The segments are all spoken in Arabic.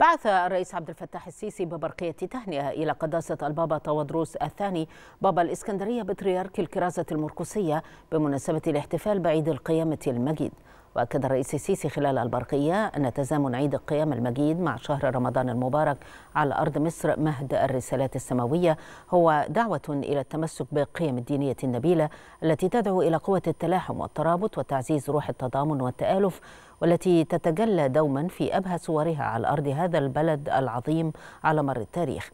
بعث الرئيس عبد الفتاح السيسي ببرقية تهنئة إلى قداسة البابا طوادروس الثاني بابا الإسكندرية بطريرك الكرازة المرقسية بمناسبة الاحتفال بعيد القيامة المجيد وأكد الرئيس السيسي خلال البرقية أن تزامن عيد القيامة المجيد مع شهر رمضان المبارك على أرض مصر مهد الرسالات السماوية هو دعوة إلى التمسك بالقيم الدينية النبيلة التي تدعو إلى قوة التلاحم والترابط وتعزيز روح التضامن والتآلف والتي تتجلى دوما في أبهى صورها على أرض هذا البلد العظيم على مر التاريخ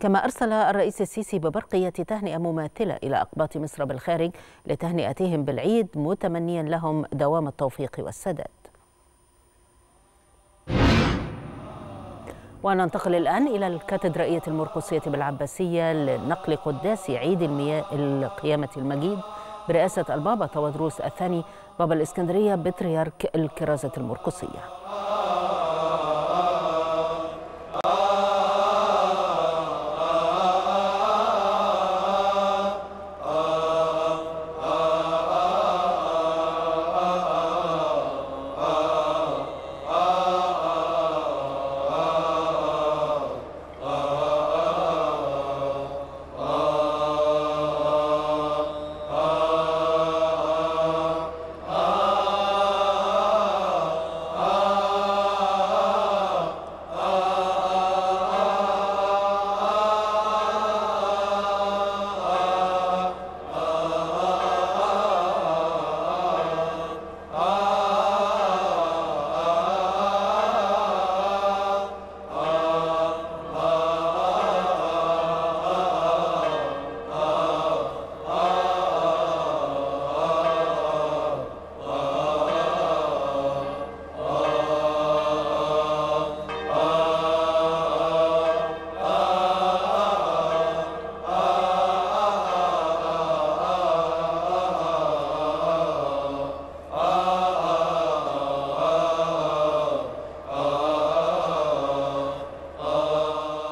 كما أرسل الرئيس السيسي ببرقية تهنئة مماثلة إلى أقباط مصر بالخارج لتهنئتهم بالعيد متمنيا لهم دوام التوفيق والسداد وننتقل الآن إلى الكاتدرائية المرقسية بالعباسية لنقل قداس عيد المياه القيامة المجيد برئاسة البابا تودروس الثاني بابا الإسكندرية بطريرك الكرازة المرقسية